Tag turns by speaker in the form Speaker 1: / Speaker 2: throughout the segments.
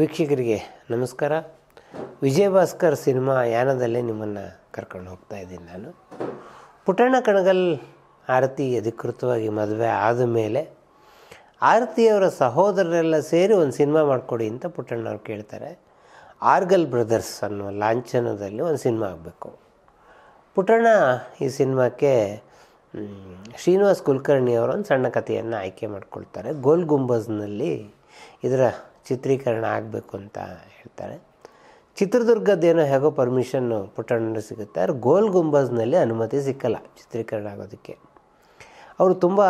Speaker 1: ವೀಕ್ಷಕರಿಗೆ ನಮಸ್ಕಾರ ವಿಜಯಭಾಸ್ಕರ್ ಸಿನಿಮಾ ಯಾನದಲ್ಲೇ ನಿಮ್ಮನ್ನು ಕರ್ಕೊಂಡು ಹೋಗ್ತಾ ಇದ್ದೀನಿ ನಾನು ಪುಟ್ಟಣ್ಣ ಕಣಗಲ್ ಆರತಿ ಅಧಿಕೃತವಾಗಿ ಮದುವೆ ಆದ ಮೇಲೆ ಆರತಿಯವರ ಸಹೋದರರೆಲ್ಲ ಸೇರಿ ಒಂದು ಸಿನಿಮಾ ಮಾಡಿಕೊಡಿ ಅಂತ ಪುಟ್ಟಣ್ಣವ್ರು ಕೇಳ್ತಾರೆ ಆರ್ಗಲ್ ಬ್ರದರ್ಸ್ ಅನ್ನುವ ಲಾಂಛನದಲ್ಲಿ ಒಂದು ಸಿನಿಮಾ ಆಗಬೇಕು ಪುಟ್ಟಣ್ಣ ಈ ಸಿನಿಮಾಕ್ಕೆ ಶ್ರೀನಿವಾಸ್ ಕುಲಕರ್ಣಿಯವರು ಒಂದು ಸಣ್ಣ ಕಥೆಯನ್ನು ಆಯ್ಕೆ ಮಾಡಿಕೊಳ್ತಾರೆ ಗೋಲ್ ಗುಂಬಜ್ನಲ್ಲಿ ಇದರ ಚಿತ್ರೀಕರಣ ಆಗಬೇಕು ಅಂತ ಹೇಳ್ತಾರೆ ಚಿತ್ರದುರ್ಗದ್ದೇನೋ ಹೇಗೋ ಪರ್ಮಿಷನ್ ಪುಟ್ಟಣ್ಣ ಸಿಗುತ್ತೆ ಆದರೆ ಗೋಲ್ ಗುಂಬಜ್ನಲ್ಲಿ ಅನುಮತಿ ಸಿಕ್ಕಲ್ಲ ಚಿತ್ರೀಕರಣ ಆಗೋದಕ್ಕೆ ಅವರು ತುಂಬ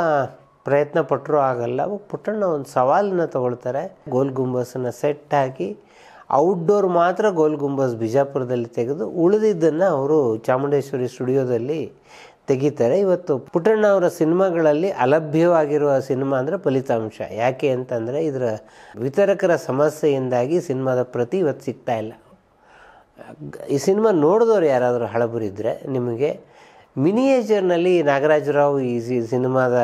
Speaker 1: ಪ್ರಯತ್ನ ಪಟ್ಟರೂ ಆಗಲ್ಲ ಪುಟ್ಟಣ್ಣ ಒಂದು ಸವಾಲನ್ನು ತಗೊಳ್ತಾರೆ ಗೋಲ್ ಗುಂಬಸ್ನ ಸೆಟ್ ಹಾಕಿ ಔಟ್ಡೋರ್ ಮಾತ್ರ ಗೋಲ್ ಗುಂಬಸ್ ಬಿಜಾಪುರದಲ್ಲಿ ತೆಗೆದು ಉಳಿದಿದ್ದನ್ನು ಅವರು ಚಾಮುಂಡೇಶ್ವರಿ ಸ್ಟುಡಿಯೋದಲ್ಲಿ ತೆಗಿತಾರೆ ಇವತ್ತು ಪುಟ್ಟಣ್ಣ ಅವರ ಸಿನಿಮಾಗಳಲ್ಲಿ ಅಲಭ್ಯವಾಗಿರುವ ಸಿನಿಮಾ ಅಂದರೆ ಫಲಿತಾಂಶ ಯಾಕೆ ಅಂತಂದರೆ ಇದರ ವಿತರಕರ ಸಮಸ್ಯೆಯಿಂದಾಗಿ ಸಿನಿಮಾದ ಪ್ರತಿ ಇವತ್ತು ಸಿಗ್ತಾ ಇಲ್ಲ ಈ ಸಿನಿಮಾ ನೋಡಿದವರು ಯಾರಾದರೂ ಹಳಬರಿದ್ರೆ ನಿಮಗೆ ಮಿನಿಯೇಜರ್ನಲ್ಲಿ ನಾಗರಾಜರಾವ್ ಈ ಸಿನಿಮಾದ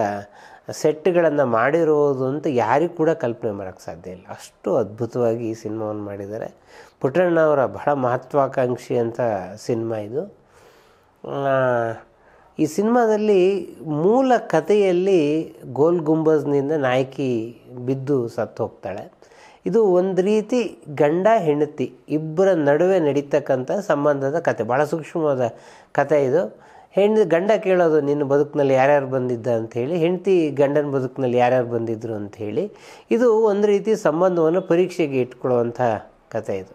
Speaker 1: ಸೆಟ್ಗಳನ್ನು ಮಾಡಿರೋದು ಅಂತ ಯಾರಿಗೂ ಕೂಡ ಕಲ್ಪನೆ ಮಾಡೋಕ್ಕೆ ಸಾಧ್ಯ ಇಲ್ಲ ಅಷ್ಟು ಅದ್ಭುತವಾಗಿ ಈ ಸಿನಿಮಾವನ್ನು ಮಾಡಿದ್ದಾರೆ ಪುಟ್ಟಣ್ಣ ಅವರ ಬಹಳ ಮಹತ್ವಾಕಾಂಕ್ಷಿ ಅಂತ ಸಿನಿಮಾ ಇದು ಈ ಸಿನಿಮಾದಲ್ಲಿ ಮೂಲ ಕಥೆಯಲ್ಲಿ ಗೋಲ್ ಗುಂಬಜ್ನಿಂದ ನಾಯಕಿ ಬಿದ್ದು ಸತ್ತು ಹೋಗ್ತಾಳೆ ಇದು ಒಂದು ರೀತಿ ಗಂಡ ಹೆಂಡತಿ ಇಬ್ಬರ ನಡುವೆ ನಡೀತಕ್ಕಂಥ ಸಂಬಂಧದ ಕತೆ ಭಾಳ ಸೂಕ್ಷ್ಮವಾದ ಕತೆ ಇದು ಹೆಣ್ಣು ಗಂಡ ಕೇಳೋದು ನಿನ್ನ ಬದುಕಿನಲ್ಲಿ ಯಾರ್ಯಾರು ಬಂದಿದ್ದ ಅಂಥೇಳಿ ಹೆಂಡತಿ ಗಂಡನ ಬದುಕಿನಲ್ಲಿ ಯಾರ್ಯಾರು ಬಂದಿದ್ದರು ಅಂಥೇಳಿ ಇದು ಒಂದು ರೀತಿ ಸಂಬಂಧವನ್ನು ಪರೀಕ್ಷೆಗೆ ಇಟ್ಕೊಳ್ಳುವಂಥ ಕತೆ ಇದು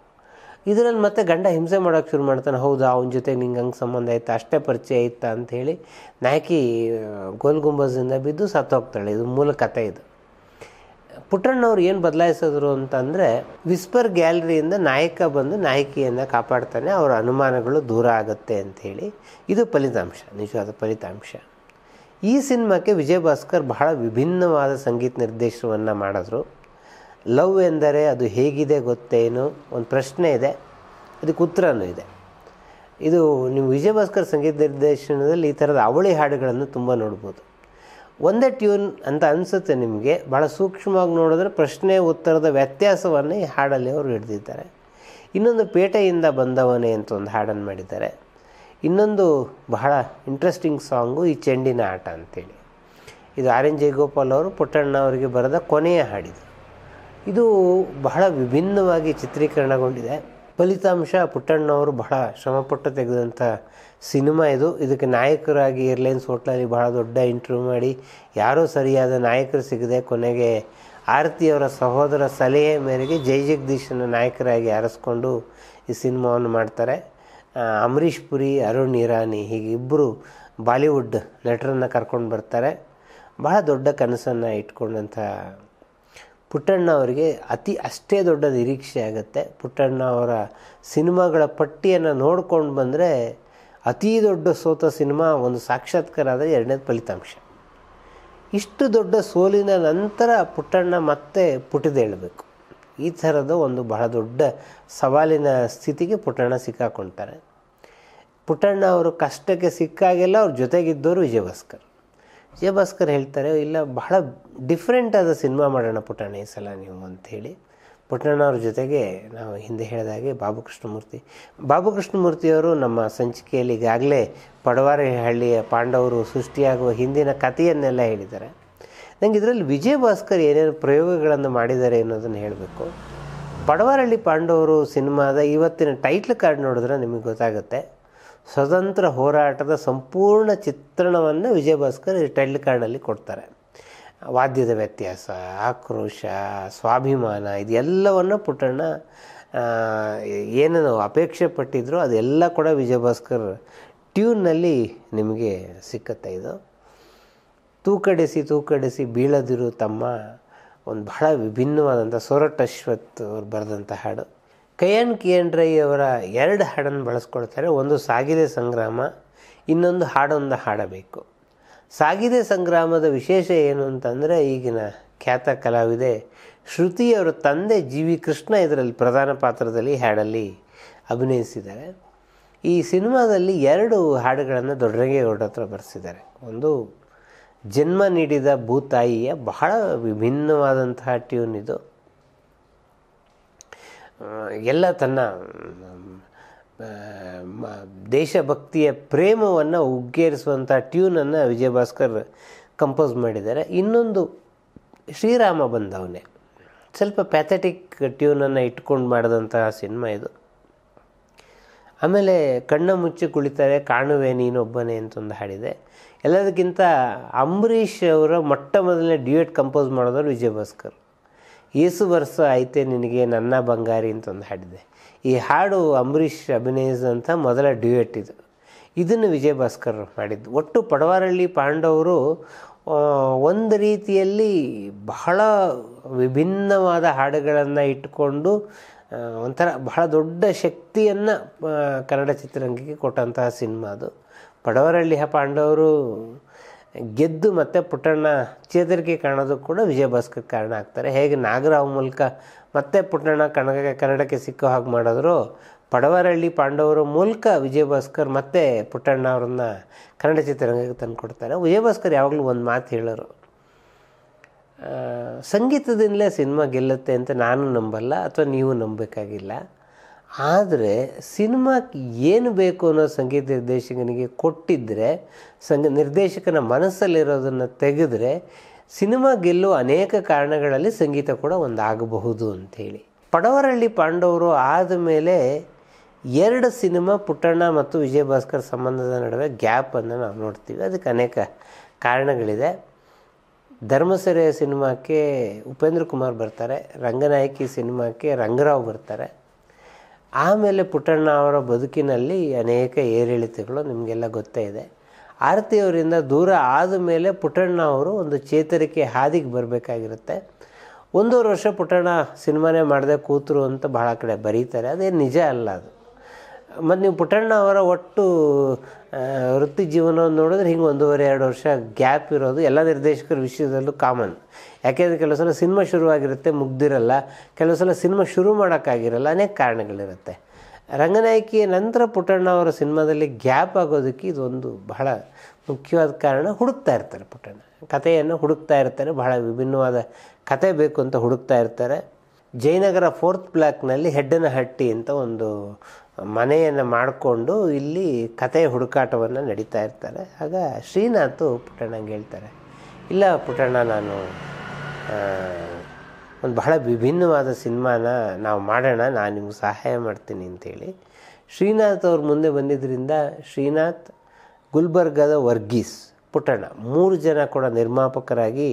Speaker 1: ಇದರಲ್ಲಿ ಮತ್ತೆ ಗಂಡ ಹಿಂಸೆ ಮಾಡೋಕ್ಕೆ ಶುರು ಮಾಡ್ತಾನೆ ಹೌದಾ ಅವನ ಜೊತೆ ನಿಂಗೆ ಹಂಗೆ ಸಂಬಂಧ ಐತೆ ಅಷ್ಟೇ ಪರಿಚಯ ಅಂತ ಹೇಳಿ ನಾಯಕಿ ಗೋಲ್ ಗುಂಬಜಿಂದ ಬಿದ್ದು ಹೋಗ್ತಾಳೆ ಇದು ಮೂಲ ಕಥೆ ಇದು ಪುಟ್ಟಣ್ಣವ್ರು ಏನು ಬದಲಾಯಿಸಿದ್ರು ಅಂತಂದರೆ ವಿಸ್ಪರ್ ಗ್ಯಾಲರಿಯಿಂದ ನಾಯಕ ಬಂದು ನಾಯಕಿಯನ್ನು ಕಾಪಾಡ್ತಾನೆ ಅವರ ಅನುಮಾನಗಳು ದೂರ ಆಗುತ್ತೆ ಅಂಥೇಳಿ ಇದು ಫಲಿತಾಂಶ ನಿಜವಾದ ಫಲಿತಾಂಶ ಈ ಸಿನಿಮಾಕ್ಕೆ ವಿಜಯ್ ಭಾಸ್ಕರ್ ಬಹಳ ವಿಭಿನ್ನವಾದ ಸಂಗೀತ ನಿರ್ದೇಶನವನ್ನು ಮಾಡಿದ್ರು ಲವ್ ಎಂದರೆ ಅದು ಹೇಗಿದೆ ಗೊತ್ತೇನು ಒಂದು ಪ್ರಶ್ನೆ ಇದೆ ಅದಕ್ಕೆ ಉತ್ತರನೂ ಇದೆ ಇದು ನೀವು ವಿಜಯ ಭಾಸ್ಕರ್ ಸಂಗೀತ ನಿರ್ದೇಶನದಲ್ಲಿ ಈ ಥರದ ಅವಳಿ ಹಾಡುಗಳನ್ನು ತುಂಬ ನೋಡ್ಬೋದು ಒಂದೇ ಟ್ಯೂನ್ ಅಂತ ಅನಿಸುತ್ತೆ ನಿಮಗೆ ಭಾಳ ಸೂಕ್ಷ್ಮವಾಗಿ ನೋಡಿದ್ರೆ ಪ್ರಶ್ನೆ ಉತ್ತರದ ವ್ಯತ್ಯಾಸವನ್ನು ಈ ಹಾಡಲ್ಲಿ ಅವರು ಹಿಡಿದಿದ್ದಾರೆ ಇನ್ನೊಂದು ಪೇಟೆಯಿಂದ ಬಂದವನೇ ಅಂತ ಒಂದು ಹಾಡನ್ನು ಮಾಡಿದ್ದಾರೆ ಇನ್ನೊಂದು ಬಹಳ ಇಂಟ್ರೆಸ್ಟಿಂಗ್ ಸಾಂಗು ಈ ಚೆಂಡಿನ ಆಟ ಅಂತೇಳಿ ಇದು ಆರ್ ಎನ್ ಜಯಗೋಪಾಲ್ ಅವರು ಪುಟ್ಟಣ್ಣ ಅವರಿಗೆ ಬರೆದ ಕೊನೆಯ ಹಾಡಿದು ಇದು ಬಹಳ ವಿಭಿನ್ನವಾಗಿ ಚಿತ್ರೀಕರಣಗೊಂಡಿದೆ ಫಲಿತಾಂಶ ಪುಟ್ಟಣ್ಣವರು ಬಹಳ ಶ್ರಮಪಟ್ಟು ತೆಗೆದಂಥ ಸಿನಿಮಾ ಇದು ಇದಕ್ಕೆ ನಾಯಕರಾಗಿ ಏರ್ಲೈನ್ಸ್ ಹೋಟ್ಲಲ್ಲಿ ಬಹಳ ದೊಡ್ಡ ಇಂಟರ್ವ್ಯೂ ಮಾಡಿ ಯಾರೂ ಸರಿಯಾದ ನಾಯಕರು ಸಿಗದೆ ಕೊನೆಗೆ ಆರತಿಯವರ ಸಹೋದರ ಸಲಹೆ ಮೇರೆಗೆ ಜೈ ಜಗದೀಶನ ನಾಯಕರಾಗಿ ಆರಿಸ್ಕೊಂಡು ಈ ಸಿನಿಮಾವನ್ನು ಮಾಡ್ತಾರೆ ಅಮರೀಶ್ ಪುರಿ ಅರುಣ್ ಇರಾನಿ ಹೀಗೆ ಇಬ್ಬರು ಬಾಲಿವುಡ್ ನಟರನ್ನು ಕರ್ಕೊಂಡು ಬರ್ತಾರೆ ಬಹಳ ದೊಡ್ಡ ಕನಸನ್ನು ಇಟ್ಕೊಂಡಂಥ ಪುಟ್ಟಣ್ಣ ಅವರಿಗೆ ಅತಿ ಅಷ್ಟೇ ದೊಡ್ಡ ನಿರೀಕ್ಷೆ ಆಗುತ್ತೆ ಪುಟ್ಟಣ್ಣ ಅವರ ಸಿನಿಮಾಗಳ ಪಟ್ಟಿಯನ್ನು ನೋಡ್ಕೊಂಡು ಬಂದರೆ ಅತೀ ದೊಡ್ಡ ಸೋತ ಸಿನಿಮಾ ಒಂದು ಸಾಕ್ಷಾತ್ಕಾರ ಆದರೆ ಎರಡನೇದು ಫಲಿತಾಂಶ ಇಷ್ಟು ದೊಡ್ಡ ಸೋಲಿನ ನಂತರ ಪುಟ್ಟಣ್ಣ ಮತ್ತೆ ಪುಟಿದೇಳಬೇಕು ಈ ಥರದ ಒಂದು ಬಹಳ ದೊಡ್ಡ ಸವಾಲಿನ ಸ್ಥಿತಿಗೆ ಪುಟ್ಟಣ್ಣ ಸಿಕ್ಕಾಕೊಳ್ತಾರೆ ಪುಟ್ಟಣ್ಣ ಅವರು ಕಷ್ಟಕ್ಕೆ ಸಿಕ್ಕಾಗೆಲ್ಲ ಅವ್ರ ಜೊತೆಗಿದ್ದವರು ವಿಜಯಭಾಸ್ಕರ್ ವಿಜಯಭಾಸ್ಕರ್ ಹೇಳ್ತಾರೆ ಇಲ್ಲ ಬಹಳ ಡಿಫ್ರೆಂಟ್ ಆದ ಸಿನಿಮಾ ಮಾಡೋಣ ಪುಟಾಣಿ ಈ ಸಲ ನೀವು ಅಂಥೇಳಿ ಪುಟ್ಟಣ್ಣವ್ರ ಜೊತೆಗೆ ನಾವು ಹಿಂದೆ ಹೇಳಿದಾಗೆ ಬಾಬು ಕೃಷ್ಣಮೂರ್ತಿ ಬಾಬು ಕೃಷ್ಣಮೂರ್ತಿಯವರು ನಮ್ಮ ಸಂಚಿಕೆಯಲ್ಲಿ ಈಗಾಗಲೇ ಪಡವಾರಿ ಹಳ್ಳಿಯ ಪಾಂಡವರು ಸೃಷ್ಟಿಯಾಗುವ ಹಿಂದಿನ ಕಥೆಯನ್ನೆಲ್ಲ ಹೇಳಿದ್ದಾರೆ ನನಗೆ ಇದರಲ್ಲಿ ವಿಜಯ ಭಾಸ್ಕರ್ ಏನೇನು ಪ್ರಯೋಗಗಳನ್ನು ಮಾಡಿದ್ದಾರೆ ಅನ್ನೋದನ್ನು ಹೇಳಬೇಕು ಪಡವಾರಹಳ್ಳಿ ಪಾಂಡವರು ಸಿನಿಮಾದ ಇವತ್ತಿನ ಟೈಟ್ಲ್ ಕಾರ್ಡ್ ನೋಡಿದ್ರೆ ನಿಮಗೆ ಗೊತ್ತಾಗುತ್ತೆ ಸ್ವತಂತ್ರ ಹೋರಾಟದ ಸಂಪೂರ್ಣ ಚಿತ್ರಣವನ್ನು ವಿಜಯಭಾಸ್ಕರ್ ಈ ಟೈಲ್ ಕಾರ್ಡಲ್ಲಿ ಕೊಡ್ತಾರೆ ವಾದ್ಯದ ವ್ಯತ್ಯಾಸ ಆಕ್ರೋಶ ಸ್ವಾಭಿಮಾನ ಇದೆಲ್ಲವನ್ನು ಪುಟ್ಟಣ್ಣ ಏನೇನು ಅಪೇಕ್ಷೆ ಪಟ್ಟಿದ್ರು ಅದೆಲ್ಲ ಕೂಡ ವಿಜಯಭಾಸ್ಕರ್ ಟ್ಯೂನ್ನಲ್ಲಿ ನಿಮಗೆ ಸಿಕ್ಕತ್ತೆ ಇದು ತೂಕಡಿಸಿ ತೂಕಡಿಸಿ ಬೀಳದಿರು ತಮ್ಮ ಒಂದು ಬಹಳ ವಿಭಿನ್ನವಾದಂಥ ಅಶ್ವತ್ ಅವ್ರು ಬರೆದಂಥ ಹಾಡು ಕೆ ಎನ್ ಅವರ ಎರಡು ಹಾಡನ್ನು ಬಳಸ್ಕೊಳ್ತಾರೆ ಒಂದು ಸಾಗಿದೆ ಸಂಗ್ರಾಮ ಇನ್ನೊಂದು ಹಾಡೊಂದು ಹಾಡಬೇಕು ಸಾಗಿದೆ ಸಂಗ್ರಾಮದ ವಿಶೇಷ ಏನು ಅಂತಂದರೆ ಈಗಿನ ಖ್ಯಾತ ಕಲಾವಿದೆ ಶ್ರುತಿಯವರ ತಂದೆ ಜಿ ವಿ ಕೃಷ್ಣ ಇದರಲ್ಲಿ ಪ್ರಧಾನ ಪಾತ್ರದಲ್ಲಿ ಹಾಡಲ್ಲಿ ಅಭಿನಯಿಸಿದ್ದಾರೆ ಈ ಸಿನಿಮಾದಲ್ಲಿ ಎರಡು ಹಾಡುಗಳನ್ನು ದೊಡ್ಡರಂಗೇಗೌಡ ಹತ್ರ ಬರೆಸಿದ್ದಾರೆ ಒಂದು ಜನ್ಮ ನೀಡಿದ ಭೂತಾಯಿಯ ಬಹಳ ವಿಭಿನ್ನವಾದಂತಹ ಟ್ಯೂನ್ ಇದು ಎಲ್ಲ ತನ್ನ ದೇಶಭಕ್ತಿಯ ಪ್ರೇಮವನ್ನು ಉಗ್ಗೇರಿಸುವಂಥ ಟ್ಯೂನನ್ನು ವಿಜಯಭಾಸ್ಕರ್ ಕಂಪೋಸ್ ಮಾಡಿದ್ದಾರೆ ಇನ್ನೊಂದು ಶ್ರೀರಾಮ ಬಂದವನೇ ಸ್ವಲ್ಪ ಪ್ಯಾಥೆಟಿಕ್ ಟ್ಯೂನನ್ನು ಇಟ್ಕೊಂಡು ಮಾಡಿದಂತಹ ಸಿನಿಮಾ ಇದು ಆಮೇಲೆ ಕಣ್ಣ ಮುಚ್ಚಿ ಕುಳಿತಾರೆ ಕಾಣುವೆ ನೀನೊಬ್ಬನೇ ಒಂದು ಹಾಡಿದೆ ಎಲ್ಲದಕ್ಕಿಂತ ಅಂಬರೀಷ್ ಅವರ ಮೊಟ್ಟ ಮೊದಲನೇ ಡ್ಯೂಯೆಟ್ ಕಂಪೋಸ್ ಮಾಡೋದವ್ರು ವಿಜಯಭಾಸ್ಕರ್ ಏಸು ವರ್ಷ ಐತೆ ನಿನಗೆ ನನ್ನ ಬಂಗಾರಿ ಅಂತ ಒಂದು ಹಾಡಿದೆ ಈ ಹಾಡು ಅಂಬರೀಷ್ ಅಭಿನಯಿಸಿದಂಥ ಮೊದಲ ಡ್ಯೂಯೆಟ್ ಇದು ಇದನ್ನು ವಿಜಯ ಭಾಸ್ಕರ್ ಮಾಡಿದ್ದು ಒಟ್ಟು ಪಡವಾರಳ್ಳಿ ಪಾಂಡವರು ಒಂದು ರೀತಿಯಲ್ಲಿ ಬಹಳ ವಿಭಿನ್ನವಾದ ಹಾಡುಗಳನ್ನು ಇಟ್ಟುಕೊಂಡು ಒಂಥರ ಬಹಳ ದೊಡ್ಡ ಶಕ್ತಿಯನ್ನು ಕನ್ನಡ ಚಿತ್ರರಂಗಕ್ಕೆ ಕೊಟ್ಟಂತಹ ಸಿನಿಮಾ ಅದು ಪಡವರಳ್ಳಿ ಪಾಂಡವರು ಗೆದ್ದು ಮತ್ತು ಪುಟ್ಟಣ್ಣ ಚೇತರಿಕೆ ಕಾಣೋದಕ್ಕೆ ಕೂಡ ವಿಜಯ ಭಾಸ್ಕರ್ ಕಾರಣ ಆಗ್ತಾರೆ ಹೇಗೆ ನಾಗರಾವ್ ಮೂಲಕ ಮತ್ತೆ ಪುಟ್ಟಣ್ಣ ಕನ್ನಡಕ್ಕೆ ಕನ್ನಡಕ್ಕೆ ಸಿಕ್ಕೋ ಹಾಗೆ ಮಾಡಿದ್ರು ಪಡವರಹಳ್ಳಿ ಪಾಂಡವರ ಮೂಲಕ ವಿಜಯ ಭಾಸ್ಕರ್ ಮತ್ತು ಪುಟ್ಟಣ್ಣ ಅವರನ್ನ ಕನ್ನಡ ಚಿತ್ರರಂಗಕ್ಕೆ ತಂದುಕೊಡ್ತಾರೆ ವಿಜಯ ಭಾಸ್ಕರ್ ಯಾವಾಗಲೂ ಒಂದು ಮಾತು ಹೇಳೋರು ಸಂಗೀತದಿಂದಲೇ ಸಿನಿಮಾ ಗೆಲ್ಲುತ್ತೆ ಅಂತ ನಾನು ನಂಬಲ್ಲ ಅಥವಾ ನೀವು ನಂಬಬೇಕಾಗಿಲ್ಲ ಆದರೆ ಸಿನಿಮಾಕ್ಕೆ ಏನು ಬೇಕು ಅನ್ನೋ ಸಂಗೀತ ನಿರ್ದೇಶಕನಿಗೆ ಕೊಟ್ಟಿದ್ದರೆ ಸಂಗ ನಿರ್ದೇಶಕನ ಮನಸ್ಸಲ್ಲಿರೋದನ್ನು ತೆಗೆದ್ರೆ ಸಿನಿಮಾ ಗೆಲ್ಲುವ ಅನೇಕ ಕಾರಣಗಳಲ್ಲಿ ಸಂಗೀತ ಕೂಡ ಒಂದಾಗಬಹುದು ಅಂಥೇಳಿ ಪಡವರಳ್ಳಿ ಪಾಂಡವರು ಆದ ಮೇಲೆ ಎರಡು ಸಿನಿಮಾ ಪುಟ್ಟಣ್ಣ ಮತ್ತು ವಿಜಯ್ ಭಾಸ್ಕರ್ ಸಂಬಂಧದ ನಡುವೆ ಗ್ಯಾಪನ್ನು ನಾವು ನೋಡ್ತೀವಿ ಅದಕ್ಕೆ ಅನೇಕ ಕಾರಣಗಳಿದೆ ಧರ್ಮಸರೆಯ ಸಿನಿಮಾಕ್ಕೆ ಉಪೇಂದ್ರ ಕುಮಾರ್ ಬರ್ತಾರೆ ರಂಗನಾಯಕಿ ಸಿನಿಮಾಕ್ಕೆ ರಂಗರಾವ್ ಬರ್ತಾರೆ ಆಮೇಲೆ ಪುಟ್ಟಣ್ಣ ಅವರ ಬದುಕಿನಲ್ಲಿ ಅನೇಕ ಏರಿಳಿತಗಳು ನಿಮಗೆಲ್ಲ ಗೊತ್ತೇ ಇದೆ ಆರತಿಯವರಿಂದ ದೂರ ಆದ ಮೇಲೆ ಪುಟ್ಟಣ್ಣ ಅವರು ಒಂದು ಚೇತರಿಕೆ ಹಾದಿಗೆ ಬರಬೇಕಾಗಿರುತ್ತೆ ಒಂದೂವರೆ ವರ್ಷ ಪುಟ್ಟಣ್ಣ ಸಿನಿಮಾನೇ ಮಾಡದೆ ಕೂತರು ಅಂತ ಭಾಳ ಕಡೆ ಬರೀತಾರೆ ಅದೇ ನಿಜ ಅಲ್ಲ ಅದು ಮತ್ತು ನೀವು ಪುಟ್ಟಣ್ಣ ಅವರ ಒಟ್ಟು ವೃತ್ತಿ ಜೀವನವನ್ನು ನೋಡಿದ್ರೆ ಹಿಂಗೆ ಒಂದೂವರೆ ಎರಡು ವರ್ಷ ಗ್ಯಾಪ್ ಇರೋದು ಎಲ್ಲ ನಿರ್ದೇಶಕರ ವಿಷಯದಲ್ಲೂ ಕಾಮನ್ ಯಾಕೆಂದರೆ ಕೆಲವು ಸಲ ಸಿನಿಮಾ ಶುರುವಾಗಿರುತ್ತೆ ಮುಗ್ದಿರಲ್ಲ ಕೆಲವು ಸಲ ಸಿನಿಮಾ ಶುರು ಮಾಡೋಕ್ಕಾಗಿರಲ್ಲ ಅನೇಕ ಕಾರಣಗಳಿರುತ್ತೆ ರಂಗನಾಯಕಿಯ ನಂತರ ಪುಟ್ಟಣ್ಣ ಅವರ ಸಿನಿಮಾದಲ್ಲಿ ಗ್ಯಾಪ್ ಆಗೋದಕ್ಕೆ ಇದೊಂದು ಬಹಳ ಮುಖ್ಯವಾದ ಕಾರಣ ಹುಡುಕ್ತಾ ಇರ್ತಾರೆ ಪುಟ್ಟಣ್ಣ ಕಥೆಯನ್ನು ಹುಡುಕ್ತಾ ಇರ್ತಾರೆ ಬಹಳ ವಿಭಿನ್ನವಾದ ಕತೆ ಬೇಕು ಅಂತ ಹುಡುಕ್ತಾ ಇರ್ತಾರೆ ಜಯನಗರ ಫೋರ್ತ್ ಬ್ಲಾಕ್ನಲ್ಲಿ ಹೆಡ್ಡನಹಟ್ಟಿ ಅಂತ ಒಂದು ಮನೆಯನ್ನು ಮಾಡಿಕೊಂಡು ಇಲ್ಲಿ ಕತೆ ಹುಡುಕಾಟವನ್ನು ನಡೀತಾ ಇರ್ತಾರೆ ಆಗ ಶ್ರೀನಾಥು ಪುಟ್ಟಣ್ಣ ಹೇಳ್ತಾರೆ ಇಲ್ಲ ಪುಟ್ಟಣ್ಣ ನಾನು ಒಂದು ಬಹಳ ವಿಭಿನ್ನವಾದ ಸಿನಿಮಾನ ನಾವು ಮಾಡೋಣ ನಾನು ನಿಮ್ಗೆ ಸಹಾಯ ಮಾಡ್ತೀನಿ ಅಂತೇಳಿ ಶ್ರೀನಾಥ್ ಅವ್ರ ಮುಂದೆ ಬಂದಿದ್ದರಿಂದ ಶ್ರೀನಾಥ್ ಗುಲ್ಬರ್ಗದ ವರ್ಗೀಸ್ ಪುಟ್ಟಣ್ಣ ಮೂರು ಜನ ಕೂಡ ನಿರ್ಮಾಪಕರಾಗಿ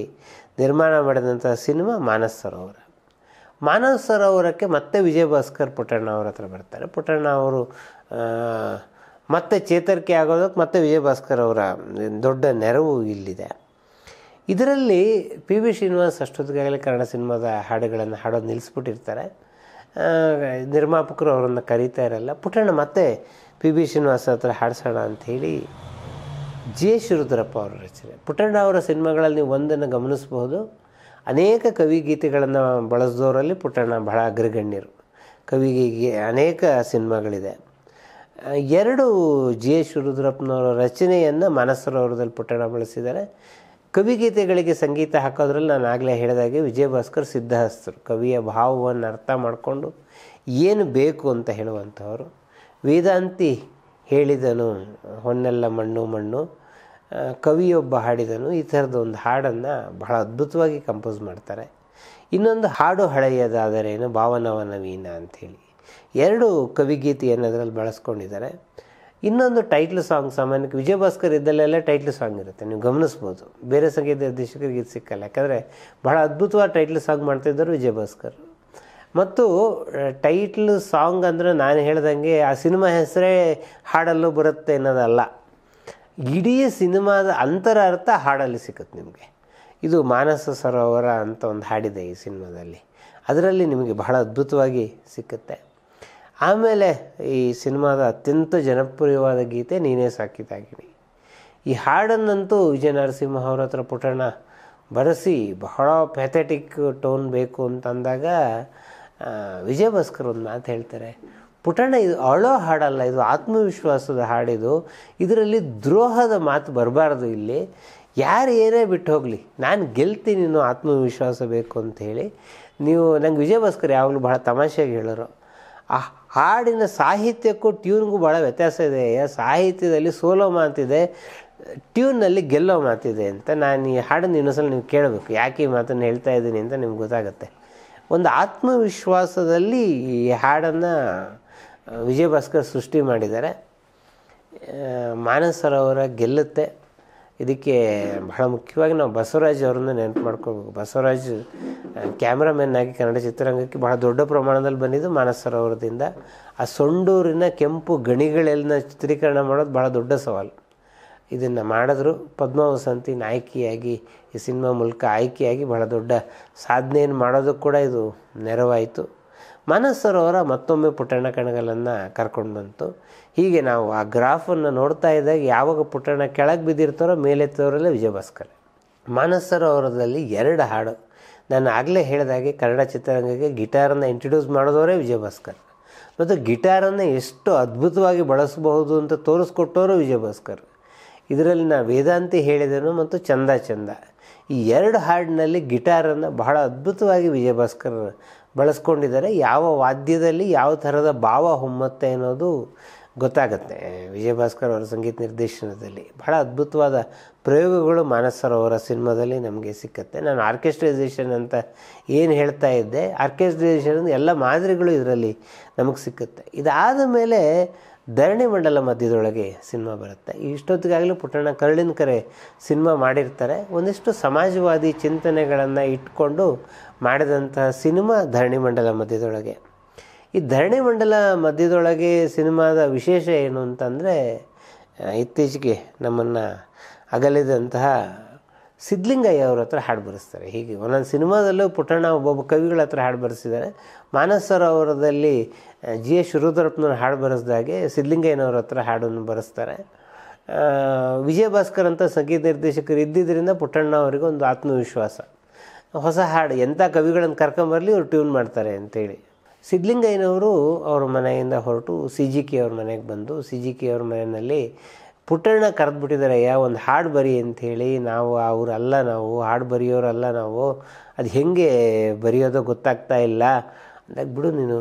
Speaker 1: ನಿರ್ಮಾಣ ಮಾಡಿದಂಥ ಸಿನಿಮಾ ಮಾನಸ್ ಸರೋವರ ಸರ್ ಅವರಕ್ಕೆ ಮತ್ತೆ ವಿಜಯಭಾಸ್ಕರ್ ಪುಟ್ಟಣ್ಣ ಅವ್ರ ಹತ್ರ ಬರ್ತಾರೆ ಪುಟ್ಟಣ್ಣ ಅವರು ಮತ್ತೆ ಚೇತರಿಕೆ ಆಗೋದಕ್ಕೆ ಮತ್ತೆ ವಿಜಯಭಾಸ್ಕರ್ ಅವರ ದೊಡ್ಡ ನೆರವು ಇಲ್ಲಿದೆ ಇದರಲ್ಲಿ ಪಿ ವಿ ಶ್ರೀನಿವಾಸ್ ಅಷ್ಟೊತ್ತಿಗಾಗಲೇ ಕನ್ನಡ ಸಿನಿಮಾದ ಹಾಡುಗಳನ್ನು ಹಾಡೋದು ನಿಲ್ಲಿಸ್ಬಿಟ್ಟಿರ್ತಾರೆ ನಿರ್ಮಾಪಕರು ಅವರನ್ನು ಕರೀತಾ ಇರಲ್ಲ ಪುಟ್ಟಣ್ಣ ಮತ್ತೆ ಪಿ ಬಿ ಶ್ರೀನಿವಾಸ ಹತ್ರ ಹಾಡಿಸೋಣ ಅಂಥೇಳಿ ಜೆ ಶಿರುದ್ರಪ್ಪ ಅವರ ರಚನೆ ಪುಟ್ಟಣ್ಣ ಅವರ ಸಿನಿಮಾಗಳಲ್ಲಿ ಒಂದನ್ನು ಗಮನಿಸಬಹುದು ಅನೇಕ ಕವಿಗೀತೆಗಳನ್ನು ಬಳಸಿದವರಲ್ಲಿ ಪುಟ್ಟಣ್ಣ ಬಹಳ ಅಗ್ರಗಣ್ಯರು ಕವಿಗೆ ಅನೇಕ ಸಿನಿಮಾಗಳಿದೆ ಎರಡು ಜಿ ಎಸ್ ರುದ್ರಪ್ಪನವರ ರಚನೆಯನ್ನು ಮನಸರೋವರದಲ್ಲಿ ಪುಟ್ಟಣ ಬಳಸಿದ್ದಾರೆ ಕವಿಗೀತೆಗಳಿಗೆ ಸಂಗೀತ ಹಾಕೋದ್ರಲ್ಲಿ ನಾನು ಆಗಲೇ ಹೇಳಿದಾಗೆ ವಿಜಯಭಾಸ್ಕರ್ ಸಿದ್ಧಹಸ್ತರು ಕವಿಯ ಭಾವವನ್ನು ಅರ್ಥ ಮಾಡಿಕೊಂಡು ಏನು ಬೇಕು ಅಂತ ಹೇಳುವಂಥವರು ವೇದಾಂತಿ ಹೇಳಿದನು ಹೊನ್ನೆಲ್ಲ ಮಣ್ಣು ಮಣ್ಣು ಕವಿಯೊಬ್ಬ ಹಾಡಿದನು ಈ ಥರದ ಒಂದು ಹಾಡನ್ನು ಬಹಳ ಅದ್ಭುತವಾಗಿ ಕಂಪೋಸ್ ಮಾಡ್ತಾರೆ ಇನ್ನೊಂದು ಹಾಡು ಹಳೆಯದಾದರೇನು ಭಾವನವ ನವೀನ ಅಂಥೇಳಿ ಎರಡು ಕವಿಗೀತೆ ಅದರಲ್ಲಿ ಬಳಸ್ಕೊಂಡಿದ್ದಾರೆ ಇನ್ನೊಂದು ಟೈಟ್ಲ್ ಸಾಂಗ್ ಸಾಮಾನ್ಯಕ್ಕೆ ವಿಜಯ ಭಾಸ್ಕರ್ ಇದ್ದಲ್ಲೆಲ್ಲ ಟೈಟ್ಲ್ ಸಾಂಗ್ ಇರುತ್ತೆ ನೀವು ಗಮನಿಸ್ಬೋದು ಬೇರೆ ಸಂಗೀತ ನಿರ್ದೇಶಕರಿಗೆ ಇದು ಸಿಕ್ಕಲ್ಲ ಯಾಕಂದರೆ ಬಹಳ ಅದ್ಭುತವಾದ ಟೈಟ್ಲ್ ಸಾಂಗ್ ಮಾಡ್ತಿದ್ದರು ವಿಜಯ ಮತ್ತು ಟೈಟ್ಲ್ ಸಾಂಗ್ ಅಂದರೆ ನಾನು ಹೇಳ್ದಂಗೆ ಆ ಸಿನಿಮಾ ಹೆಸರೇ ಹಾಡಲ್ಲೂ ಬರುತ್ತೆ ಅನ್ನೋದಲ್ಲ ಇಡೀ ಸಿನಿಮಾದ ಅರ್ಥ ಹಾಡಲ್ಲಿ ಸಿಕ್ಕುತ್ತೆ ನಿಮಗೆ ಇದು ಮಾನಸ ಸರೋವರ ಅಂತ ಒಂದು ಹಾಡಿದೆ ಈ ಸಿನಿಮಾದಲ್ಲಿ ಅದರಲ್ಲಿ ನಿಮಗೆ ಬಹಳ ಅದ್ಭುತವಾಗಿ ಸಿಕ್ಕುತ್ತೆ ಆಮೇಲೆ ಈ ಸಿನಿಮಾದ ಅತ್ಯಂತ ಜನಪ್ರಿಯವಾದ ಗೀತೆ ನೀನೇ ಸಾಕಿದಾಗಿನಿ ಈ ಹಾಡನ್ನಂತೂ ವಿಜಯ ನರಸಿಂಹ ಅವರ ಹತ್ರ ಪುಟಣ ಬರೆಸಿ ಬಹಳ ಪ್ಯಾಥೆಟಿಕ್ ಟೋನ್ ಬೇಕು ಅಂತಂದಾಗ ವಿಜಯ್ ಭಾಸ್ಕರ್ ಒಂದು ಮಾತು ಹೇಳ್ತಾರೆ ಪುಟಣ್ಣ ಇದು ಅಳೋ ಹಾಡಲ್ಲ ಇದು ಆತ್ಮವಿಶ್ವಾಸದ ಹಾಡಿದು ಇದರಲ್ಲಿ ದ್ರೋಹದ ಮಾತು ಬರಬಾರ್ದು ಇಲ್ಲಿ ಯಾರು ಏನೇ ಬಿಟ್ಟು ಹೋಗಲಿ ನಾನು ಗೆಲ್ತೀನಿ ಅನ್ನೋ ಆತ್ಮವಿಶ್ವಾಸ ಬೇಕು ಅಂತ ಹೇಳಿ ನೀವು ನಂಗೆ ವಿಜಯ ಭಾಸ್ಕರ್ ಯಾವಾಗಲೂ ಭಾಳ ತಮಾಷೆಯಾಗಿ ಹೇಳೋರು ಆ ಹಾಡಿನ ಸಾಹಿತ್ಯಕ್ಕೂ ಟ್ಯೂನ್ಗೂ ಭಾಳ ವ್ಯತ್ಯಾಸ ಇದೆ ಸಾಹಿತ್ಯದಲ್ಲಿ ಸೋಲೋ ಮಾತಿದೆ ಟ್ಯೂನಲ್ಲಿ ಗೆಲ್ಲೋ ಮಾತಿದೆ ಅಂತ ನಾನು ಈ ಹಾಡನ್ನು ಇನ್ನೊಂದ್ಸಲ ನೀವು ಕೇಳಬೇಕು ಯಾಕೆ ಈ ಮಾತನ್ನು ಹೇಳ್ತಾ ಇದ್ದೀನಿ ಅಂತ ನಿಮ್ಗೆ ಗೊತ್ತಾಗುತ್ತೆ ಒಂದು ಆತ್ಮವಿಶ್ವಾಸದಲ್ಲಿ ಈ ಹಾಡನ್ನು ವಿಜಯಭಾಸ್ಕರ್ ಸೃಷ್ಟಿ ಮಾಡಿದ್ದಾರೆ ಮಾನಸರವರ ಗೆಲ್ಲುತ್ತೆ ಇದಕ್ಕೆ ಬಹಳ ಮುಖ್ಯವಾಗಿ ನಾವು ಬಸವರಾಜ್ ಅವ್ರನ್ನ ನೆನಪು ಮಾಡ್ಕೋಬೇಕು ಬಸವರಾಜ್ ಕ್ಯಾಮ್ರಾಮನ್ ಆಗಿ ಕನ್ನಡ ಚಿತ್ರರಂಗಕ್ಕೆ ಬಹಳ ದೊಡ್ಡ ಪ್ರಮಾಣದಲ್ಲಿ ಬಂದಿದ್ದು ಮಾನಸರವರದಿಂದ ಆ ಸೊಂಡೂರಿನ ಕೆಂಪು ಗಣಿಗಳೆಲ್ಲ ಚಿತ್ರೀಕರಣ ಮಾಡೋದು ಭಾಳ ದೊಡ್ಡ ಸವಾಲು ಇದನ್ನು ಮಾಡಿದ್ರು ಪದ್ಮವಸಂತಿ ನಾಯಕಿಯಾಗಿ ಈ ಸಿನಿಮಾ ಮೂಲಕ ಆಯ್ಕೆಯಾಗಿ ಬಹಳ ದೊಡ್ಡ ಸಾಧನೆಯನ್ನು ಮಾಡೋದಕ್ಕೆ ಕೂಡ ಇದು ನೆರವಾಯಿತು ಮಾನಸರೋವರ ಮತ್ತೊಮ್ಮೆ ಪುಟ್ಟಣ ಕಣಗಲನ್ನು ಕರ್ಕೊಂಡು ಬಂತು ಹೀಗೆ ನಾವು ಆ ಗ್ರಾಫನ್ನು ನೋಡ್ತಾ ಇದ್ದಾಗ ಯಾವಾಗ ಪುಟ್ಟಣ ಕೆಳಗೆ ಬಿದ್ದಿರ್ತಾರೋ ಮೇಲೆತ್ತವರಲ್ಲೇ ವಿಜಯಭಾಸ್ಕರ್ ಮಾನಸರೋವರದಲ್ಲಿ ಎರಡು ಹಾಡು ನಾನು ಆಗಲೇ ಹೇಳಿದಾಗೆ ಕನ್ನಡ ಚಿತ್ರರಂಗಕ್ಕೆ ಗಿಟಾರನ್ನು ಇಂಟ್ರೊಡ್ಯೂಸ್ ಮಾಡಿದವರೇ ವಿಜಯಭಾಸ್ಕರ್ ಮತ್ತು ಗಿಟಾರನ್ನು ಎಷ್ಟು ಅದ್ಭುತವಾಗಿ ಬಳಸಬಹುದು ಅಂತ ತೋರಿಸ್ಕೊಟ್ಟವರು ವಿಜಯಭಾಸ್ಕರ್ ಇದರಲ್ಲಿ ನಾ ವೇದಾಂತಿ ಹೇಳಿದನು ಮತ್ತು ಚಂದ ಚಂದ ಈ ಎರಡು ಹಾಡಿನಲ್ಲಿ ಗಿಟಾರನ್ನು ಬಹಳ ಅದ್ಭುತವಾಗಿ ವಿಜಯಭಾಸ್ಕರ್ ಬಳಸ್ಕೊಂಡಿದ್ದಾರೆ ಯಾವ ವಾದ್ಯದಲ್ಲಿ ಯಾವ ಥರದ ಭಾವ ಹೊಮ್ಮತ್ತೆ ಅನ್ನೋದು ಗೊತ್ತಾಗುತ್ತೆ ವಿಜಯಭಾಸ್ಕರ್ ಅವರ ಸಂಗೀತ ನಿರ್ದೇಶನದಲ್ಲಿ ಬಹಳ ಅದ್ಭುತವಾದ ಪ್ರಯೋಗಗಳು ಮಾನಸರ್ ಅವರ ಸಿನಿಮಾದಲ್ಲಿ ನಮಗೆ ಸಿಕ್ಕತ್ತೆ ನಾನು ಆರ್ಕೆಸ್ಟ್ರೈಸೇಷನ್ ಅಂತ ಏನು ಹೇಳ್ತಾ ಇದ್ದೆ ಆರ್ಕೆಸ್ಟ್ರೈಸೇಷನ್ ಎಲ್ಲ ಮಾದರಿಗಳು ಇದರಲ್ಲಿ ನಮಗೆ ಸಿಕ್ಕುತ್ತೆ ಇದಾದ ಮೇಲೆ ಧರಣಿ ಮಂಡಲ ಮಧ್ಯದೊಳಗೆ ಸಿನಿಮಾ ಬರುತ್ತೆ ಇಷ್ಟೊತ್ತಿಗಾಗಲೂ ಪುಟ್ಟಣ್ಣ ಕರುಳಿನ ಕರೆ ಸಿನಿಮಾ ಮಾಡಿರ್ತಾರೆ ಒಂದಿಷ್ಟು ಸಮಾಜವಾದಿ ಚಿಂತನೆಗಳನ್ನು ಇಟ್ಕೊಂಡು ಮಾಡಿದಂತಹ ಸಿನಿಮಾ ಧರಣಿ ಮಂಡಲ ಮಧ್ಯದೊಳಗೆ ಈ ಧರಣಿ ಮಂಡಲ ಮಧ್ಯದೊಳಗೆ ಸಿನಿಮಾದ ವಿಶೇಷ ಏನು ಅಂತಂದರೆ ಇತ್ತೀಚೆಗೆ ನಮ್ಮನ್ನು ಅಗಲಿದಂತಹ ಸಿದ್ಧಲಿಂಗಯ್ಯ ಅವ್ರ ಹತ್ರ ಹಾಡು ಬರೆಸ್ತಾರೆ ಹೀಗೆ ಒಂದೊಂದು ಸಿನಿಮಾದಲ್ಲೂ ಪುಟ್ಟಣ್ಣ ಒಬ್ಬೊಬ್ಬ ಕವಿಗಳ ಹತ್ರ ಹಾಡು ಬರೆಸಿದ್ದಾರೆ ಮಾನಸರ ಅವರದಲ್ಲಿ ಜಿ ಎಸ್ ಶಿರೋದರಪ್ಪನವ್ರು ಹಾಡು ಬರೆಸ್ದಾಗೆ ಸಿದ್ಧಲಿಂಗಯ್ಯನವ್ರ ಹತ್ರ ಹಾಡನ್ನು ಬರೆಸ್ತಾರೆ ವಿಜಯಭಾಸ್ಕರ್ ಭಾಸ್ಕರ್ ಅಂತ ಸಂಗೀತ ನಿರ್ದೇಶಕರು ಇದ್ದಿದ್ದರಿಂದ ಪುಟ್ಟಣ್ಣ ಅವರಿಗೆ ಒಂದು ಆತ್ಮವಿಶ್ವಾಸ ಹೊಸ ಹಾಡು ಎಂಥ ಕವಿಗಳನ್ನು ಕರ್ಕೊಂಬರಲಿ ಅವ್ರು ಟ್ಯೂನ್ ಮಾಡ್ತಾರೆ ಅಂತೇಳಿ ಸಿದ್ಲಿಂಗಯ್ಯನವರು ಅವ್ರ ಮನೆಯಿಂದ ಹೊರಟು ಸಿ ಜಿ ಕೆ ಅವ್ರ ಮನೆಗೆ ಬಂದು ಸಿ ಜಿ ಕೆ ಅವ್ರ ಮನೆಯಲ್ಲಿ ಪುಟ್ಟಣ್ಣ ಕರೆದ್ಬಿಟ್ಟಿದ್ದಾರೆ ಯಾ ಒಂದು ಹಾಡು ಬರಿ ಅಂಥೇಳಿ ನಾವು ಅವರಲ್ಲ ನಾವು ಹಾಡು ಬರೆಯೋರಲ್ಲ ನಾವು ಅದು ಹೆಂಗೆ ಬರೆಯೋದೋ ಗೊತ್ತಾಗ್ತಾ ಇಲ್ಲ ಅಂದಾಗ ಬಿಡು ನೀನು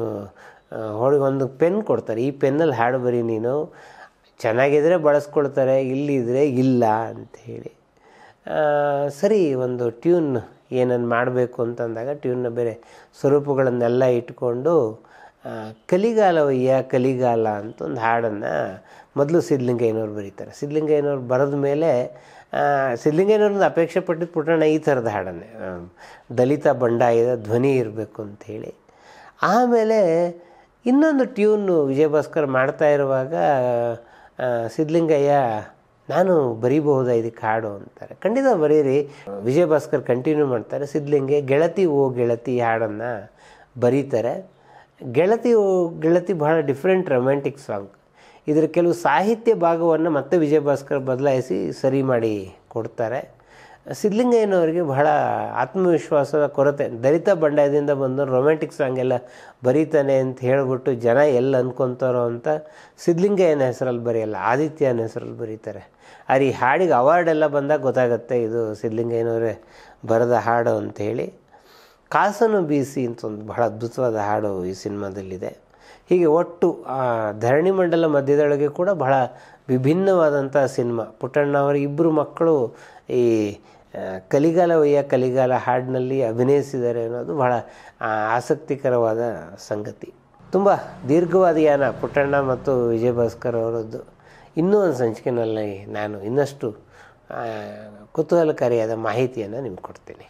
Speaker 1: ಅವಳಿಗೆ ಒಂದು ಪೆನ್ ಕೊಡ್ತಾರೆ ಈ ಪೆನ್ನಲ್ಲಿ ಹಾಡು ಬರೀ ನೀನು ಚೆನ್ನಾಗಿದ್ದರೆ ಬಳಸ್ಕೊಳ್ತಾರೆ ಇಲ್ಲಿದ್ರೆ ಇಲ್ಲ ಅಂಥೇಳಿ ಸರಿ ಒಂದು ಟ್ಯೂನ್ ಏನನ್ನು ಮಾಡಬೇಕು ಅಂತಂದಾಗ ಟ್ಯೂನ್ನ ಬೇರೆ ಸ್ವರೂಪಗಳನ್ನೆಲ್ಲ ಇಟ್ಕೊಂಡು ಕಲಿಗಾಲವಯ್ಯ ಕಲಿಗಾಲ ಅಂತ ಒಂದು ಹಾಡನ್ನು ಮೊದಲು ಸಿದ್ಧಲಿಂಗಯ್ಯನವ್ರು ಬರೀತಾರೆ ಸಿದ್ಧಲಿಂಗಯ್ಯನವ್ರು ಬರೆದ ಮೇಲೆ ಸಿದ್ಧಲಿಂಗಯ್ಯನವ್ರನ್ನ ಅಪೇಕ್ಷೆ ಪಟ್ಟಿದ್ದು ಪುಟ್ಟಣ ಈ ಥರದ ಹಾಡನ್ನೇ ದಲಿತ ಬಂಡಾಯದ ಧ್ವನಿ ಇರಬೇಕು ಅಂತ ಹೇಳಿ ಆಮೇಲೆ ಇನ್ನೊಂದು ಟ್ಯೂನು ವಿಜಯಭಾಸ್ಕರ್ ಮಾಡ್ತಾ ಇರುವಾಗ ಸಿದ್ಧಲಿಂಗಯ್ಯ ನಾನು ಬರೀಬಹುದಾ ಇದಕ್ಕೆ ಹಾಡು ಅಂತಾರೆ ಖಂಡಿತ ಬರೀರಿ ವಿಜಯಭಾಸ್ಕರ್ ಕಂಟಿನ್ಯೂ ಮಾಡ್ತಾರೆ ಸಿದ್ಧಲಿಂಗೆ ಗೆಳತಿ ಓ ಗೆಳತಿ ಹಾಡನ್ನು ಬರೀತಾರೆ ಗೆಳತಿ ಓ ಗೆಳತಿ ಬಹಳ ಡಿಫ್ರೆಂಟ್ ರೊಮ್ಯಾಂಟಿಕ್ ಸಾಂಗ್ ಇದರ ಕೆಲವು ಸಾಹಿತ್ಯ ಭಾಗವನ್ನು ಮತ್ತೆ ವಿಜಯಭಾಸ್ಕರ್ ಬದಲಾಯಿಸಿ ಸರಿ ಮಾಡಿ ಕೊಡ್ತಾರೆ ಸಿದ್ಲಿಂಗಯ್ಯನವರಿಗೆ ಬಹಳ ಆತ್ಮವಿಶ್ವಾಸದ ಕೊರತೆ ದಲಿತ ಬಂಡಾಯದಿಂದ ಬಂದು ರೊಮ್ಯಾಂಟಿಕ್ ಸಾಂಗ್ ಎಲ್ಲ ಬರೀತಾನೆ ಅಂತ ಹೇಳಿಬಿಟ್ಟು ಜನ ಎಲ್ಲಿ ಅಂದ್ಕೊತಾರೋ ಅಂತ ಸಿದ್ಧಲಿಂಗಯ್ಯನ ಹೆಸರಲ್ಲಿ ಬರೆಯಲ್ಲ ಆದಿತ್ಯನ ಹೆಸರಲ್ಲಿ ಬರೀತಾರೆ ಆದ್ರೆ ಈ ಹಾಡಿಗೆ ಅವಾರ್ಡೆಲ್ಲ ಬಂದಾಗ ಗೊತ್ತಾಗುತ್ತೆ ಇದು ಸಿದ್ಧಲಿಂಗಯ್ಯನವರೇ ಬರೆದ ಹಾಡು ಅಂಥೇಳಿ ಕಾಸನು ಬೀಸಿ ಅಂತ ಒಂದು ಬಹಳ ಅದ್ಭುತವಾದ ಹಾಡು ಈ ಸಿನಿಮಾದಲ್ಲಿದೆ ಹೀಗೆ ಒಟ್ಟು ಧರಣಿ ಮಂಡಲ ಮಧ್ಯದೊಳಗೆ ಕೂಡ ಬಹಳ ವಿಭಿನ್ನವಾದಂಥ ಸಿನಿಮಾ ಪುಟ್ಟಣ್ಣ ಅವರ ಇಬ್ಬರು ಮಕ್ಕಳು ಈ ಕಲಿಗಾಲ ವಯ್ಯ ಕಲಿಗಾಲ ಹಾಡಿನಲ್ಲಿ ಅಭಿನಯಿಸಿದ್ದಾರೆ ಅನ್ನೋದು ಬಹಳ ಆಸಕ್ತಿಕರವಾದ ಸಂಗತಿ ತುಂಬ ದೀರ್ಘವಾದ ಯಾನ ಪುಟ್ಟಣ್ಣ ಮತ್ತು ವಿಜಯಭಾಸ್ಕರ್ ಅವರದ್ದು ಇನ್ನೂ ಒಂದು ಸಂಚಿಕೆನಲ್ಲಿ ನಾನು ಇನ್ನಷ್ಟು ಕುತೂಹಲಕಾರಿಯಾದ ಮಾಹಿತಿಯನ್ನು ನಿಮ್ಗೆ ಕೊಡ್ತೀನಿ